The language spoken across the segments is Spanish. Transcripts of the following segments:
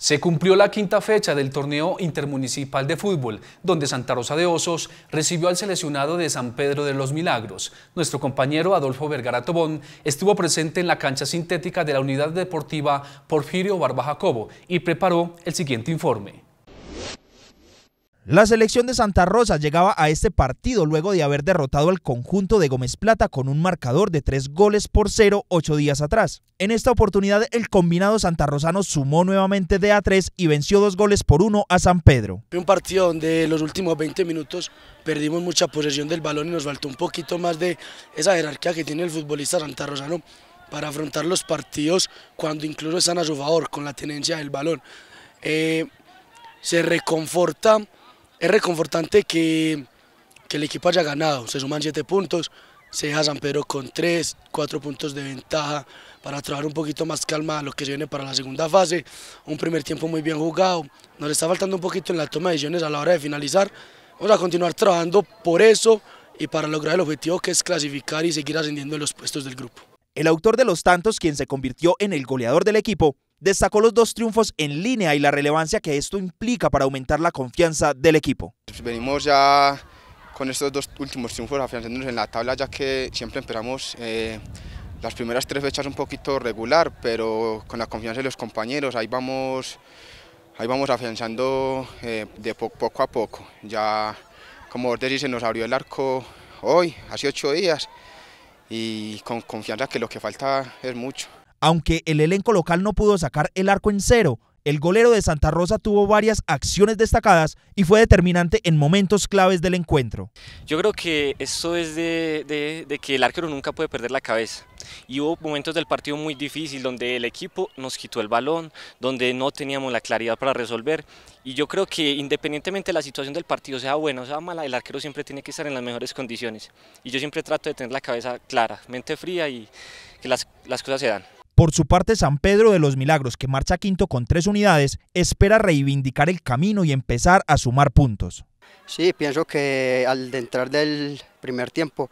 Se cumplió la quinta fecha del torneo intermunicipal de fútbol, donde Santa Rosa de Osos recibió al seleccionado de San Pedro de los Milagros. Nuestro compañero Adolfo Vergara Tobón estuvo presente en la cancha sintética de la unidad deportiva Porfirio Barba Jacobo y preparó el siguiente informe. La selección de Santa Rosa llegaba a este partido luego de haber derrotado al conjunto de Gómez Plata con un marcador de tres goles por cero ocho días atrás. En esta oportunidad el combinado Santa santarrosano sumó nuevamente de a 3 y venció dos goles por uno a San Pedro. Un partido donde los últimos 20 minutos perdimos mucha posesión del balón y nos faltó un poquito más de esa jerarquía que tiene el futbolista Santa santarrosano para afrontar los partidos cuando incluso están a su favor con la tenencia del balón. Eh, se reconforta es reconfortante que, que el equipo haya ganado, se suman 7 puntos, se deja San Pedro con 3, 4 puntos de ventaja para trabajar un poquito más calma lo que se viene para la segunda fase, un primer tiempo muy bien jugado, nos está faltando un poquito en la toma de decisiones a la hora de finalizar, vamos a continuar trabajando por eso y para lograr el objetivo que es clasificar y seguir ascendiendo en los puestos del grupo. El autor de los tantos, quien se convirtió en el goleador del equipo, destacó los dos triunfos en línea y la relevancia que esto implica para aumentar la confianza del equipo. Venimos ya con estos dos últimos triunfos afianzándonos en la tabla ya que siempre empezamos eh, las primeras tres fechas un poquito regular, pero con la confianza de los compañeros ahí vamos, ahí vamos afianzando eh, de poco a poco. Ya como vos decís, se nos abrió el arco hoy, hace ocho días, y con confianza que lo que falta es mucho. Aunque el elenco local no pudo sacar el arco en cero, el golero de Santa Rosa tuvo varias acciones destacadas y fue determinante en momentos claves del encuentro. Yo creo que esto es de, que el arquero nunca puede perder la cabeza. Y hubo momentos del partido muy difícil donde el equipo nos quitó el balón, donde no teníamos la claridad para resolver. Y yo creo que independientemente de la situación del partido, sea buena o sea mala, el arquero siempre tiene que estar en las mejores condiciones. Y yo siempre trato de tener la cabeza clara, mente fría y que las, las cosas se dan. Por su parte, San Pedro de los Milagros, que marcha quinto con tres unidades, espera reivindicar el camino y empezar a sumar puntos. Sí, pienso que al entrar del primer tiempo,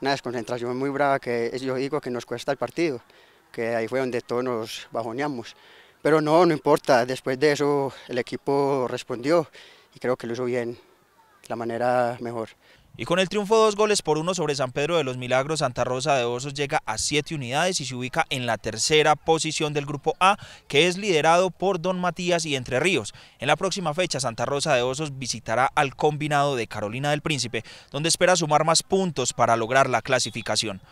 una desconcentración muy brava que yo digo que nos cuesta el partido, que ahí fue donde todos nos bajoneamos. Pero no, no importa, después de eso el equipo respondió y creo que lo hizo bien, la manera mejor. Y con el triunfo dos goles por uno sobre San Pedro de los Milagros, Santa Rosa de Osos llega a siete unidades y se ubica en la tercera posición del Grupo A, que es liderado por Don Matías y Entre Ríos. En la próxima fecha, Santa Rosa de Osos visitará al combinado de Carolina del Príncipe, donde espera sumar más puntos para lograr la clasificación.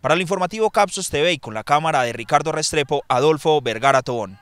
Para el informativo Capsos TV y con la cámara de Ricardo Restrepo, Adolfo Vergara Tobón.